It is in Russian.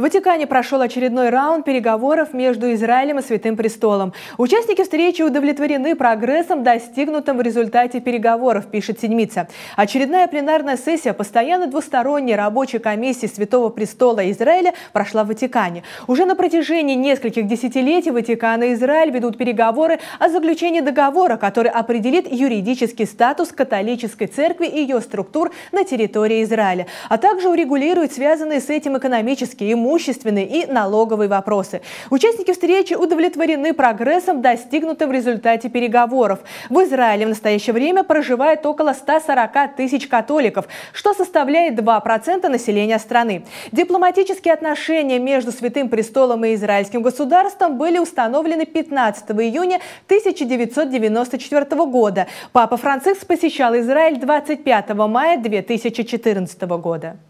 В Ватикане прошел очередной раунд переговоров между Израилем и Святым Престолом. Участники встречи удовлетворены прогрессом, достигнутым в результате переговоров, пишет Седмица. Очередная пленарная сессия постоянно двусторонней рабочей комиссии Святого Престола Израиля прошла в Ватикане. Уже на протяжении нескольких десятилетий Ватикан и Израиль ведут переговоры о заключении договора, который определит юридический статус католической церкви и ее структур на территории Израиля, а также урегулирует связанные с этим экономические и имущественные и налоговые вопросы. Участники встречи удовлетворены прогрессом, достигнутым в результате переговоров. В Израиле в настоящее время проживает около 140 тысяч католиков, что составляет 2% населения страны. Дипломатические отношения между Святым Престолом и Израильским государством были установлены 15 июня 1994 года. Папа Франциск посещал Израиль 25 мая 2014 года.